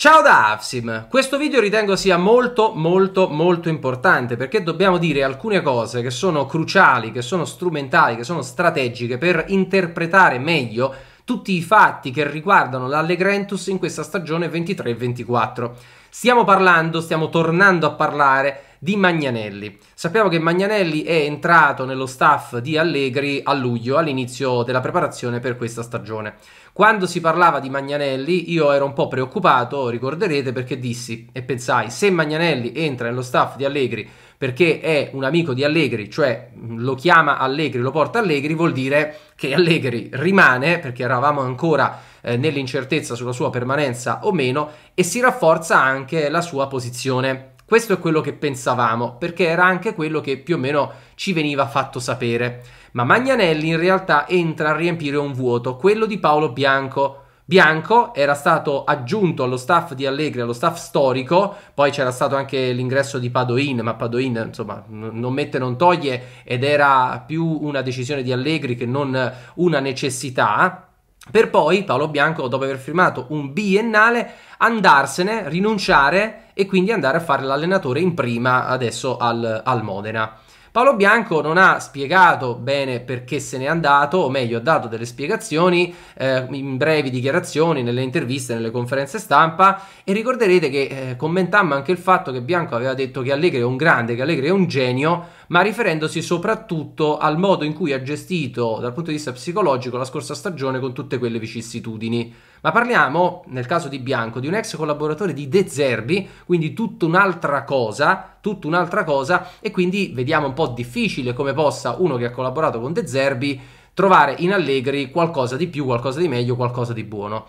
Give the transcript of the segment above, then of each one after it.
Ciao da Avsim, questo video ritengo sia molto molto molto importante perché dobbiamo dire alcune cose che sono cruciali, che sono strumentali, che sono strategiche per interpretare meglio tutti i fatti che riguardano l'Allegrentus in questa stagione 23-24. Stiamo parlando, stiamo tornando a parlare di Magnanelli. Sappiamo che Magnanelli è entrato nello staff di Allegri a luglio, all'inizio della preparazione per questa stagione. Quando si parlava di Magnanelli io ero un po' preoccupato, ricorderete, perché dissi e pensai se Magnanelli entra nello staff di Allegri perché è un amico di Allegri, cioè mm, lo chiama Allegri, lo porta Allegri, vuol dire che Allegri rimane, perché eravamo ancora eh, nell'incertezza sulla sua permanenza o meno, e si rafforza anche la sua posizione questo è quello che pensavamo, perché era anche quello che più o meno ci veniva fatto sapere. Ma Magnanelli in realtà entra a riempire un vuoto, quello di Paolo Bianco. Bianco era stato aggiunto allo staff di Allegri, allo staff storico, poi c'era stato anche l'ingresso di Padoin, ma Padoin insomma non mette non toglie ed era più una decisione di Allegri che non una necessità. Per poi Paolo Bianco, dopo aver firmato un biennale, andarsene, rinunciare e quindi andare a fare l'allenatore in prima adesso al, al Modena. Paolo Bianco non ha spiegato bene perché se n'è andato, o meglio ha dato delle spiegazioni eh, in brevi dichiarazioni, nelle interviste, nelle conferenze stampa e ricorderete che eh, commentammo anche il fatto che Bianco aveva detto che Allegri è un grande, che Allegri è un genio, ma riferendosi soprattutto al modo in cui ha gestito dal punto di vista psicologico la scorsa stagione con tutte quelle vicissitudini. Ma parliamo, nel caso di Bianco, di un ex collaboratore di De Zerbi, quindi tutta un'altra cosa, tutta un'altra cosa, e quindi vediamo un po' difficile come possa uno che ha collaborato con De Zerbi trovare in Allegri qualcosa di più, qualcosa di meglio, qualcosa di buono.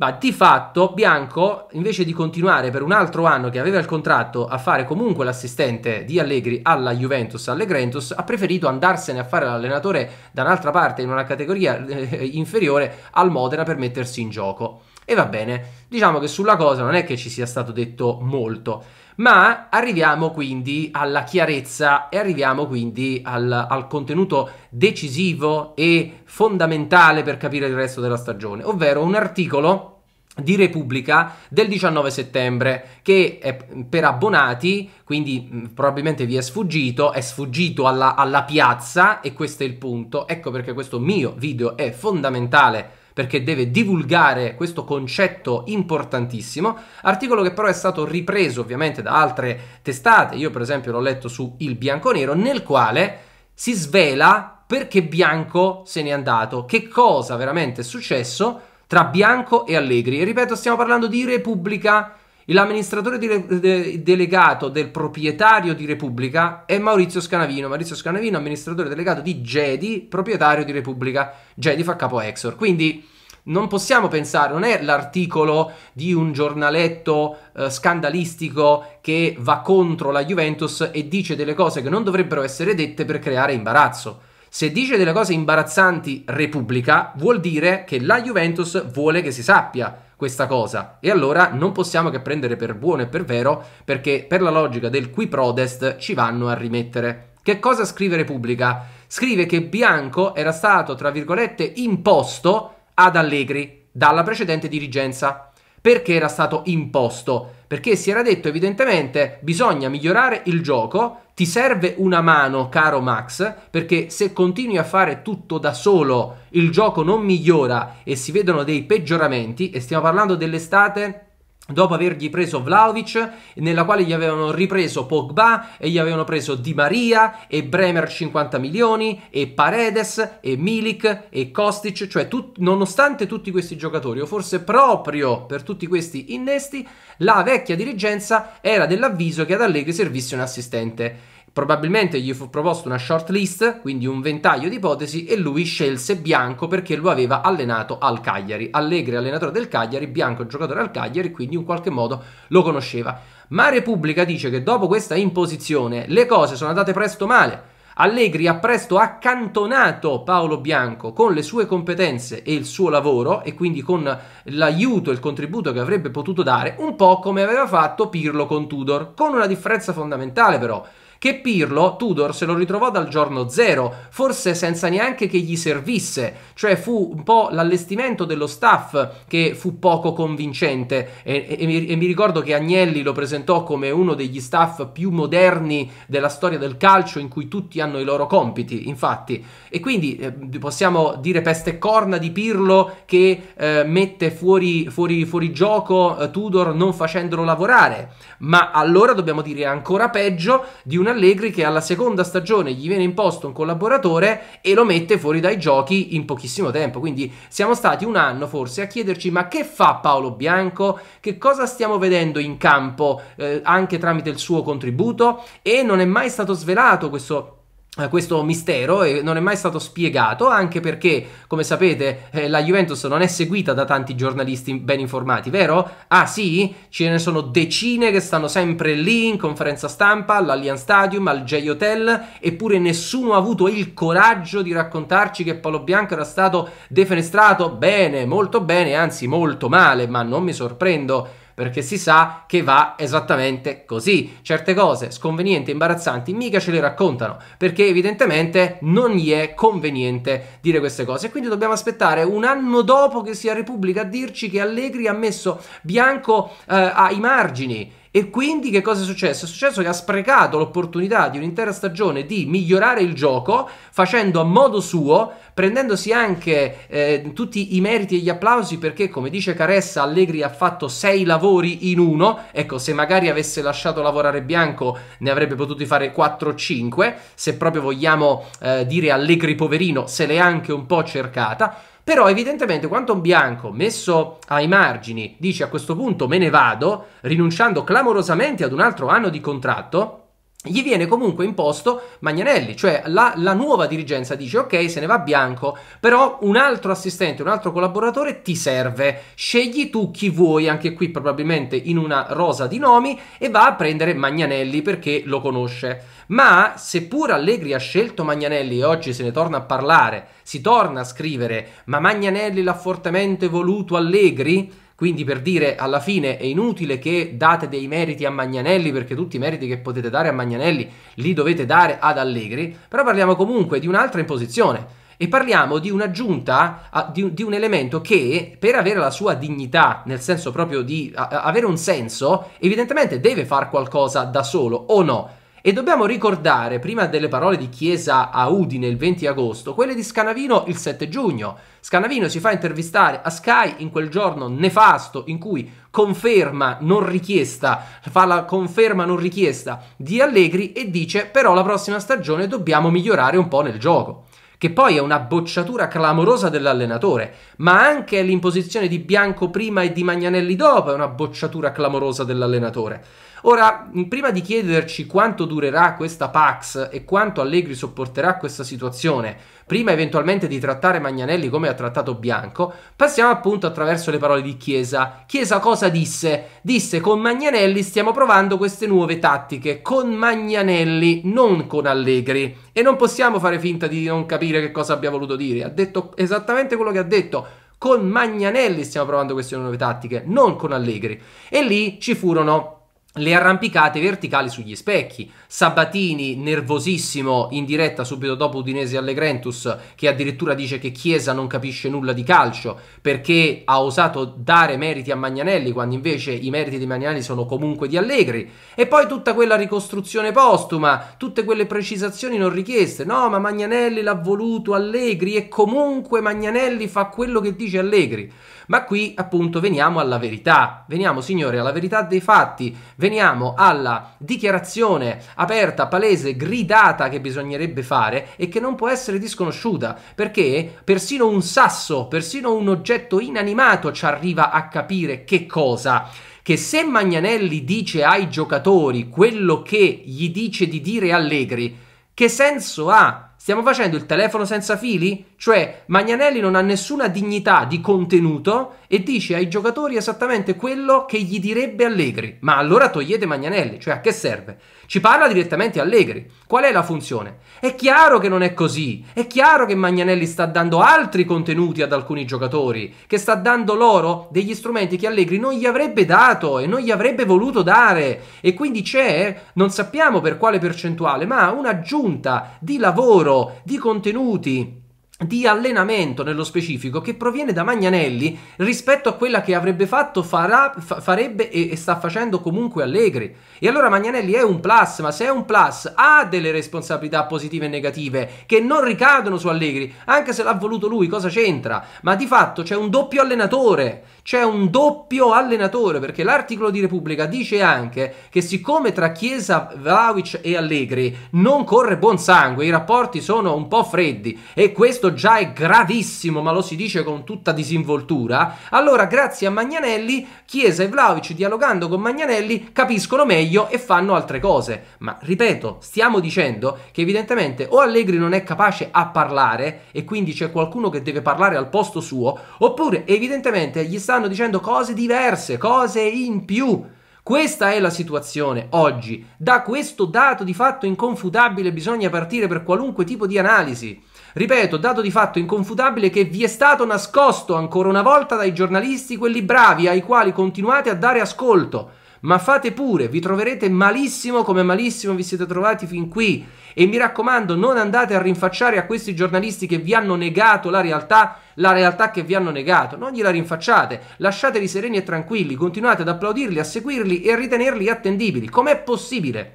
Ma di fatto Bianco, invece di continuare per un altro anno che aveva il contratto a fare comunque l'assistente di Allegri alla Juventus, all'Egrentus, ha preferito andarsene a fare l'allenatore da un'altra parte in una categoria eh, inferiore al Modena per mettersi in gioco. E va bene, diciamo che sulla cosa non è che ci sia stato detto molto. Ma arriviamo quindi alla chiarezza e arriviamo quindi al, al contenuto decisivo e fondamentale per capire il resto della stagione, ovvero un articolo di Repubblica del 19 settembre che è per abbonati quindi mm, probabilmente vi è sfuggito è sfuggito alla, alla piazza e questo è il punto ecco perché questo mio video è fondamentale perché deve divulgare questo concetto importantissimo, articolo che però è stato ripreso ovviamente da altre testate, io per esempio l'ho letto su Il Bianco Nero, nel quale si svela perché Bianco se n'è andato, che cosa veramente è successo tra Bianco e Allegri. E ripeto, stiamo parlando di Repubblica L'amministratore de- de- delegato del proprietario di Repubblica è Maurizio Scanavino. Maurizio Scanavino, amministratore delegato di Jedi, proprietario di Repubblica. Jedi fa capo a Exor. Quindi non possiamo pensare, non è l'articolo di un giornaletto eh, scandalistico che va contro la Juventus e dice delle cose che non dovrebbero essere dette per creare imbarazzo. Se dice delle cose imbarazzanti Repubblica, vuol dire che la Juventus vuole che si sappia questa cosa. E allora non possiamo che prendere per buono e per vero perché per la logica del qui protest ci vanno a rimettere. Che cosa scrive Repubblica? Scrive che Bianco era stato, tra virgolette, imposto ad Allegri dalla precedente dirigenza. Perché era stato imposto? Perché si era detto evidentemente bisogna migliorare il gioco, ti serve una mano, caro Max, perché se continui a fare tutto da solo, il gioco non migliora e si vedono dei peggioramenti, e stiamo parlando dell'estate dopo avergli preso Vlaovic, nella quale gli avevano ripreso Pogba e gli avevano preso Di Maria e Bremer 50 milioni e Paredes e Milik e Kostic, cioè tut- nonostante tutti questi giocatori o forse proprio per tutti questi innesti, la vecchia dirigenza era dell'avviso che ad Allegri servisse un assistente. Probabilmente gli fu proposto una short list, quindi un ventaglio di ipotesi, e lui scelse Bianco perché lo aveva allenato al Cagliari. Allegri allenatore del Cagliari, Bianco giocatore al Cagliari, quindi in qualche modo lo conosceva. Ma Repubblica dice che dopo questa imposizione le cose sono andate presto male. Allegri ha presto accantonato Paolo Bianco con le sue competenze e il suo lavoro e quindi con l'aiuto e il contributo che avrebbe potuto dare, un po' come aveva fatto Pirlo con Tudor, con una differenza fondamentale però che Pirlo, Tudor, se lo ritrovò dal giorno zero, forse senza neanche che gli servisse, cioè fu un po' l'allestimento dello staff che fu poco convincente e, e, e, mi, ricordo che Agnelli lo presentò come uno degli staff più moderni della storia del calcio in cui tutti hanno i loro compiti, infatti, e quindi eh, possiamo dire peste corna di Pirlo che eh, mette fuori, fuori, fuori gioco eh, Tudor non facendolo lavorare, ma allora dobbiamo dire ancora peggio di una Allegri che alla seconda stagione gli viene imposto un collaboratore e lo mette fuori dai giochi in pochissimo tempo. Quindi siamo stati un anno forse a chiederci ma che fa Paolo Bianco? Che cosa stiamo vedendo in campo eh, anche tramite il suo contributo? E non è mai stato svelato questo eh, questo mistero e non è mai stato spiegato anche perché come sapete eh, la Juventus non è seguita da tanti giornalisti ben informati vero? ah sì? ce ne sono decine che stanno sempre lì in conferenza stampa all'Allianz Stadium al J Hotel eppure nessuno ha avuto il coraggio di raccontarci che Paolo Bianco era stato defenestrato bene molto bene anzi molto male ma non mi sorprendo perché si sa che va esattamente così. Certe cose sconvenienti, imbarazzanti, mica ce le raccontano, perché evidentemente non gli è conveniente dire queste cose. E quindi dobbiamo aspettare un anno dopo che sia Repubblica a dirci che Allegri ha messo Bianco eh, ai margini e quindi che cosa è successo? È successo che ha sprecato l'opportunità di un'intera stagione di migliorare il gioco facendo a modo suo, prendendosi anche eh, tutti i meriti e gli applausi perché come dice Caressa Allegri ha fatto sei lavori in uno, ecco se magari avesse lasciato lavorare Bianco ne avrebbe potuti fare 4 o 5, se proprio vogliamo eh, dire Allegri poverino se l'è anche un po' cercata. Però evidentemente quando un bianco messo ai margini dice a questo punto me ne vado, rinunciando clamorosamente ad un altro anno di contratto, gli viene comunque imposto Magnanelli, cioè la, la, nuova dirigenza dice ok se ne va Bianco, però un altro assistente, un altro collaboratore ti serve, scegli tu chi vuoi, anche qui probabilmente in una rosa di nomi, e va a prendere Magnanelli perché lo conosce. Ma seppur Allegri ha scelto Magnanelli e oggi se ne torna a parlare, si torna a scrivere, ma Magnanelli l'ha fortemente voluto Allegri? Quindi per dire alla fine è inutile che date dei meriti a Magnanelli perché tutti i meriti che potete dare a Magnanelli li dovete dare ad Allegri, però parliamo comunque di un'altra imposizione e parliamo di un'aggiunta, di, di, un elemento che per avere la sua dignità, nel senso proprio di a, avere un senso, evidentemente deve fare qualcosa da solo o no. E dobbiamo ricordare, prima delle parole di Chiesa a Udine il 20 agosto, quelle di Scanavino il 7 giugno. Scanavino si fa intervistare a Sky in quel giorno nefasto in cui conferma non richiesta, fa la conferma non richiesta di Allegri e dice però la prossima stagione dobbiamo migliorare un po' nel gioco che poi è una bocciatura clamorosa dell'allenatore, ma anche l'imposizione di Bianco prima e di Magnanelli dopo è una bocciatura clamorosa dell'allenatore. Ora, prima di chiederci quanto durerà questa Pax e quanto Allegri sopporterà questa situazione, prima eventualmente di trattare Magnanelli come ha trattato Bianco, passiamo appunto attraverso le parole di Chiesa. Chiesa cosa disse? Disse con Magnanelli stiamo provando queste nuove tattiche, con Magnanelli, non con Allegri. E non possiamo fare finta di non capire che cosa abbia voluto dire. Ha detto esattamente quello che ha detto con Magnanelli stiamo provando queste nuove tattiche, non con Allegri. E lì ci furono le arrampicate verticali sugli specchi. Sabatini, nervosissimo, in diretta subito dopo Udinese Allegrentus, che addirittura dice che Chiesa non capisce nulla di calcio perché ha osato dare meriti a Magnanelli, quando invece i meriti di Magnanelli sono comunque di Allegri. E poi tutta quella ricostruzione postuma, tutte quelle precisazioni non richieste. No, ma Magnanelli l'ha voluto Allegri e comunque Magnanelli fa quello che dice Allegri. Ma qui appunto veniamo alla verità, veniamo signore alla verità dei fatti, veniamo alla dichiarazione aperta, palese, gridata che bisognerebbe fare e che non può essere disconosciuta, perché persino un sasso, persino un oggetto inanimato ci arriva a capire che cosa che se Magnanelli dice ai giocatori quello che gli dice di dire Allegri, che senso ha Stiamo facendo il telefono senza fili? Cioè, Magnanelli non ha nessuna dignità di contenuto e dice ai giocatori esattamente quello che gli direbbe Allegri. Ma allora togliete Magnanelli, cioè a che serve? Ci parla direttamente Allegri. Qual è la funzione? È chiaro che non è così, è chiaro che Magnanelli sta dando altri contenuti ad alcuni giocatori, che sta dando loro degli strumenti che Allegri non gli avrebbe dato e non gli avrebbe voluto dare. E quindi c'è, non sappiamo per quale percentuale, ma un'aggiunta di lavoro, di contenuti di allenamento nello specifico che proviene da Magnanelli rispetto a quella che avrebbe fatto, farà, fa, farebbe e, e, sta facendo comunque Allegri. E allora Magnanelli è un plus, ma se è un plus ha delle responsabilità positive e negative che non ricadono su Allegri, anche se l'ha voluto lui, cosa c'entra? Ma di fatto c'è un doppio allenatore c'è un doppio allenatore, perché l'articolo di Repubblica dice anche che siccome tra Chiesa, Vlaovic e Allegri non corre buon sangue, i rapporti sono un po' freddi e questo già è gravissimo, ma lo si dice con tutta disinvoltura, allora grazie a Magnanelli Chiesa e Vlaovic dialogando con Magnanelli capiscono meglio e fanno altre cose. Ma ripeto, stiamo dicendo che evidentemente o Allegri non è capace a parlare e quindi c'è qualcuno che deve parlare al posto suo, oppure evidentemente gli sta stanno dicendo cose diverse, cose in più. Questa è la situazione oggi. Da questo dato di fatto inconfutabile bisogna partire per qualunque tipo di analisi. Ripeto, dato di fatto inconfutabile che vi è stato nascosto ancora una volta dai giornalisti, quelli bravi ai quali continuate a dare ascolto ma fate pure, vi troverete malissimo come malissimo vi siete trovati fin qui. E mi raccomando, non andate a rinfacciare a questi giornalisti che vi hanno negato la realtà, la realtà che vi hanno negato. Non gliela rinfacciate, lasciateli sereni e tranquilli, continuate ad applaudirli, a seguirli e a ritenerli attendibili. Com'è possibile?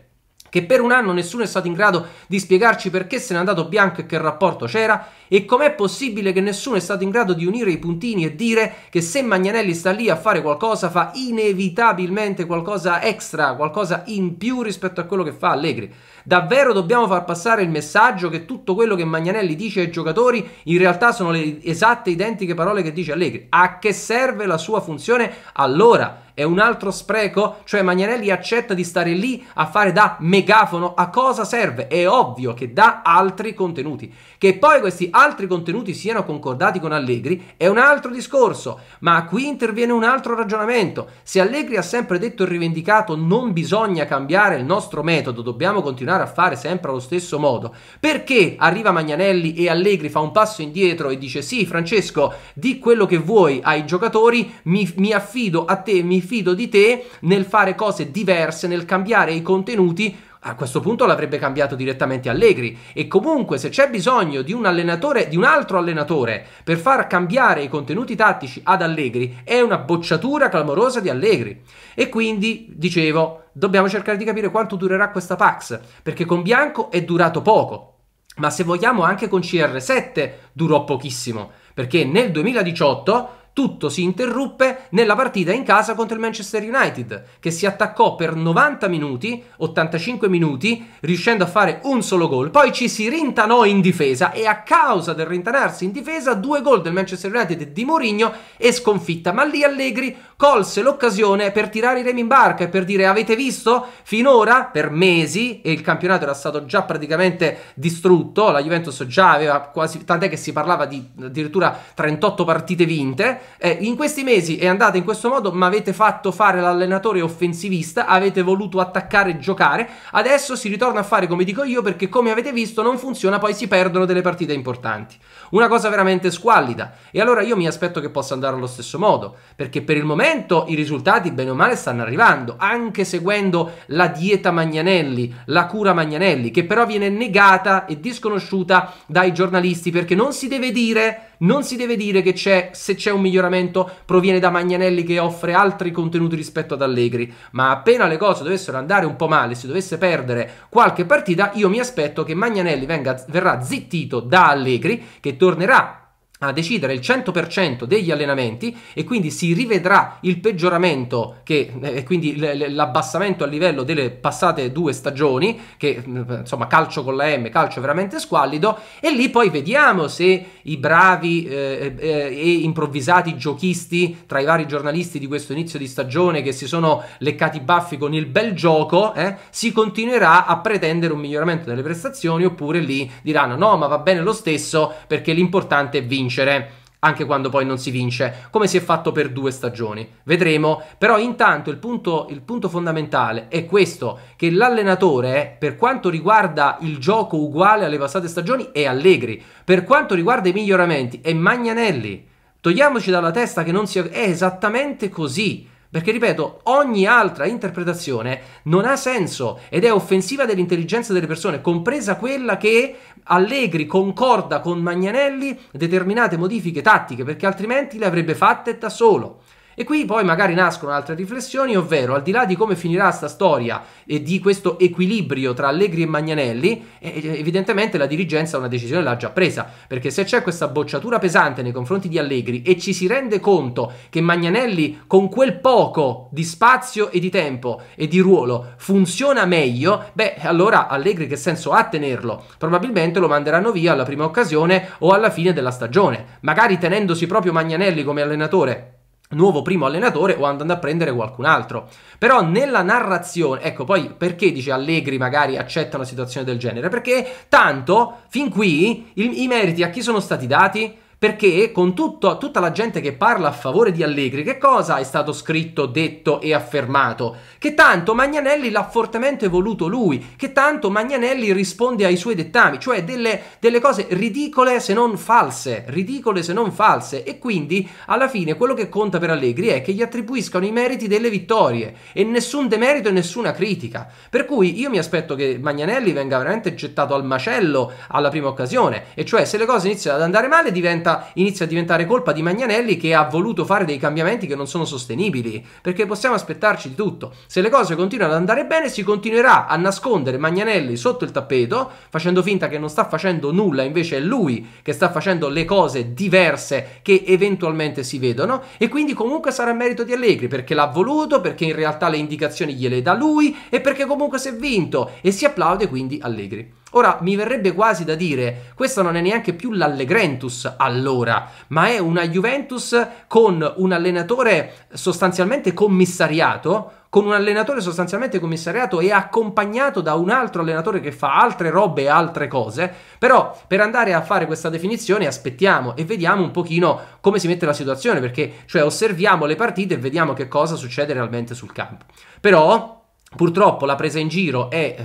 che per un anno nessuno è stato in grado di spiegarci perché se n'è andato Bianco e che rapporto c'era e com'è possibile che nessuno è stato in grado di unire i puntini e dire che se Magnanelli sta lì a fare qualcosa fa inevitabilmente qualcosa extra, qualcosa in più rispetto a quello che fa Allegri? Davvero dobbiamo far passare il messaggio che tutto quello che Magnanelli dice ai giocatori in realtà sono le esatte identiche parole che dice Allegri? A che serve la sua funzione allora? È un altro spreco? Cioè Magnanelli accetta di stare lì a fare da megafono? A cosa serve? È ovvio che dà altri contenuti. Che poi questi altri contenuti siano concordati con Allegri è un altro discorso, ma qui interviene un altro ragionamento. Se Allegri ha sempre detto e rivendicato non bisogna cambiare il nostro metodo, dobbiamo continuare a fare sempre allo stesso modo, perché arriva Magnanelli e Allegri fa un passo indietro e dice sì Francesco, di quello che vuoi ai giocatori, mi, mi affido a te, mi fido di te nel fare cose diverse, nel cambiare i contenuti a questo punto l'avrebbe cambiato direttamente Allegri e comunque se c'è bisogno di un allenatore, di un altro allenatore per far cambiare i contenuti tattici ad Allegri è una bocciatura clamorosa di Allegri e quindi dicevo dobbiamo cercare di capire quanto durerà questa Pax perché con Bianco è durato poco ma se vogliamo anche con CR7 durò pochissimo perché nel 2018 tutto si interruppe nella partita in casa contro il Manchester United, che si attaccò per 90 minuti, 85 minuti, riuscendo a fare un solo gol. Poi ci si rintanò in difesa e a causa del rintanarsi in difesa, due gol del Manchester United di Mourinho e sconfitta. Ma lì Allegri colse l'occasione per tirare i remi in barca e per dire avete visto finora per mesi e il campionato era stato già praticamente distrutto, la Juventus già aveva quasi tant'è che si parlava di addirittura 38 partite vinte, eh, in questi mesi è andata in questo modo, ma avete fatto fare l'allenatore offensivista, avete voluto attaccare e giocare, adesso si ritorna a fare come dico io perché come avete visto non funziona, poi si perdono delle partite importanti. Una cosa veramente squallida. E allora io mi aspetto che possa andare allo stesso modo, perché per il momento momento i risultati bene o male stanno arrivando, anche seguendo la dieta Magnanelli, la cura Magnanelli, che però viene negata e disconosciuta dai giornalisti perché non si deve dire non si deve dire che c'è, se c'è un miglioramento proviene da Magnanelli che offre altri contenuti rispetto ad Allegri, ma appena le cose dovessero andare un po' male, si dovesse perdere qualche partita, io mi aspetto che Magnanelli venga, verrà zittito da Allegri, che tornerà a decidere il 100% degli allenamenti e quindi si rivedrà il peggioramento che, eh, e quindi l'abbassamento a livello delle passate due stagioni che mm, insomma calcio con la M, calcio veramente squallido e lì poi vediamo se i bravi eh, eh, e improvvisati giochisti tra i vari giornalisti di questo inizio di stagione che si sono leccati i baffi con il bel gioco eh, si continuerà a pretendere un miglioramento delle prestazioni oppure lì diranno no ma va bene lo stesso perché l'importante è vincere vincere anche quando poi non si vince, come si è fatto per due stagioni. Vedremo, però intanto il punto, il punto fondamentale è questo, che l'allenatore per quanto riguarda il gioco uguale alle passate stagioni è Allegri, per quanto riguarda i miglioramenti è Magnanelli. Togliamoci dalla testa che non sia... è esattamente così. Perché, ripeto, ogni altra interpretazione non ha senso ed è offensiva dell'intelligenza delle persone, compresa quella che Allegri concorda con Magnanelli determinate modifiche tattiche, perché altrimenti le avrebbe fatte da solo. E qui poi magari nascono altre riflessioni, ovvero al di là di come finirà sta storia e di questo equilibrio tra Allegri e Magnanelli, eh, eh, evidentemente la dirigenza una decisione l'ha già presa, perché se c'è questa bocciatura pesante nei confronti di Allegri e ci si rende conto che Magnanelli con quel poco di spazio e di tempo e di ruolo funziona meglio, beh allora Allegri che senso ha tenerlo? Probabilmente lo manderanno via alla prima occasione o alla fine della stagione, magari tenendosi proprio Magnanelli come allenatore nuovo primo allenatore o andando a prendere qualcun altro. Però nella narrazione, ecco poi perché dice Allegri magari accetta una situazione del genere? Perché tanto fin qui il, i meriti a chi sono stati dati? Perché con tutto, tutta la gente che parla a favore di Allegri, che cosa è stato scritto, detto e affermato? Che tanto Magnanelli l'ha fortemente voluto lui, che tanto Magnanelli risponde ai suoi dettami, cioè delle, delle cose ridicole se non false, ridicole se non false. E quindi alla fine quello che conta per Allegri è che gli attribuiscano i meriti delle vittorie e nessun demerito e nessuna critica. Per cui io mi aspetto che Magnanelli venga veramente gettato al macello alla prima occasione, e cioè se le cose iniziano ad andare male diventa diventa, inizia a diventare colpa di Magnanelli che ha voluto fare dei cambiamenti che non sono sostenibili, perché possiamo aspettarci di tutto. Se le cose continuano ad andare bene, si continuerà a nascondere Magnanelli sotto il tappeto, facendo finta che non sta facendo nulla, invece è lui che sta facendo le cose diverse che eventualmente si vedono e quindi comunque sarà merito di Allegri perché l'ha voluto, perché in realtà le indicazioni gliele dà lui e perché comunque si è vinto e si applaude quindi Allegri. Ora mi verrebbe quasi da dire, questa non è neanche più l'Allegrentus allora, ma è una Juventus con un allenatore sostanzialmente commissariato, con un allenatore sostanzialmente commissariato e accompagnato da un altro allenatore che fa altre robe e altre cose, però per andare a fare questa definizione aspettiamo e vediamo un pochino come si mette la situazione, perché cioè osserviamo le partite e vediamo che cosa succede realmente sul campo. Però Purtroppo la presa in giro è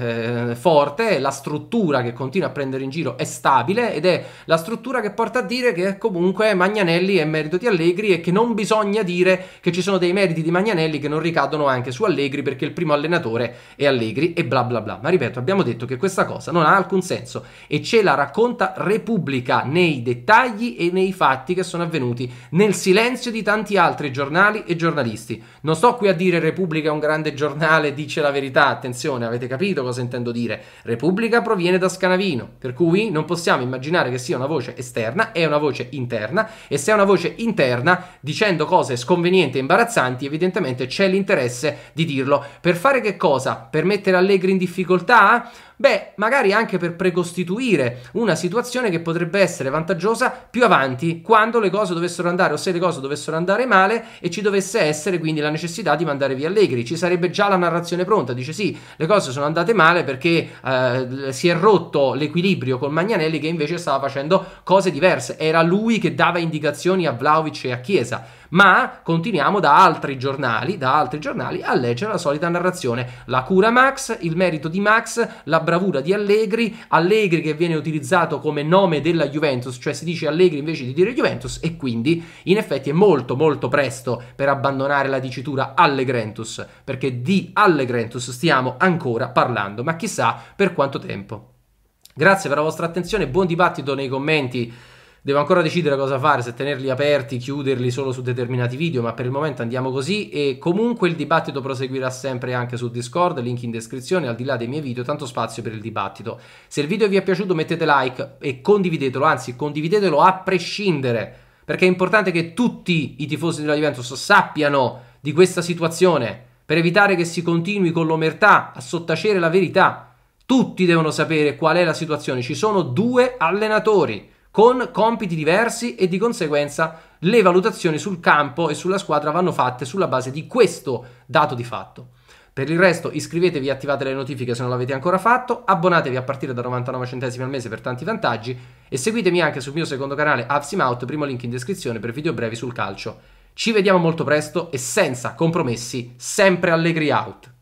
eh, forte, la struttura che continua a prendere in giro è stabile ed è la struttura che porta a dire che comunque Magnanelli è merito di Allegri e che non bisogna dire che ci sono dei meriti di Magnanelli che non ricadono anche su Allegri perché il primo allenatore è Allegri e bla bla bla. Ma ripeto, abbiamo detto che questa cosa non ha alcun senso e ce la racconta Repubblica nei dettagli e nei fatti che sono avvenuti nel silenzio di tanti altri giornali e giornalisti. Non sto qui a dire Repubblica è un grande giornale, dice dice la verità, attenzione, avete capito cosa intendo dire. Repubblica proviene da Scanavino, per cui non possiamo immaginare che sia una voce esterna, è una voce interna e se è una voce interna, dicendo cose sconvenienti e imbarazzanti, evidentemente c'è l'interesse di dirlo. Per fare che cosa? Per mettere Allegri in difficoltà? Beh, magari anche per precostituire una situazione che potrebbe essere vantaggiosa più avanti, quando le cose dovessero andare o se le cose dovessero andare male e ci dovesse essere quindi la necessità di mandare via Allegri. Ci sarebbe già la narrazione pronta, dice sì, le cose sono andate male perché eh, si è rotto l'equilibrio con Magnanelli che invece stava facendo cose diverse. Era lui che dava indicazioni a Vlaovic e a Chiesa ma continuiamo da altri giornali, da altri giornali a leggere la solita narrazione. La cura Max, il merito di Max, la bravura di Allegri, Allegri che viene utilizzato come nome della Juventus, cioè si dice Allegri invece di dire Juventus e quindi in effetti è molto molto presto per abbandonare la dicitura Allegrentus, perché di Allegrentus stiamo ancora parlando, ma chissà per quanto tempo. Grazie per la vostra attenzione, buon dibattito nei commenti Devo ancora decidere cosa fare, se tenerli aperti, chiuderli solo su determinati video, ma per il momento andiamo così e comunque il dibattito proseguirà sempre anche su Discord, link in descrizione, al di là dei miei video, tanto spazio per il dibattito. Se il video vi è piaciuto mettete like e condividetelo, anzi condividetelo a prescindere, perché è importante che tutti i tifosi della Juventus sappiano di questa situazione, per evitare che si continui con l'omertà a sottacere la verità. Tutti devono sapere qual è la situazione, ci sono due allenatori con compiti diversi e di conseguenza le valutazioni sul campo e sulla squadra vanno fatte sulla base di questo dato di fatto. Per il resto iscrivetevi e attivate le notifiche se non l'avete ancora fatto, abbonatevi a partire da 99 centesimi al mese per tanti vantaggi e seguitemi anche sul mio secondo canale Avsimout, primo link in descrizione per video brevi sul calcio. Ci vediamo molto presto e senza compromessi, sempre Allegri Out!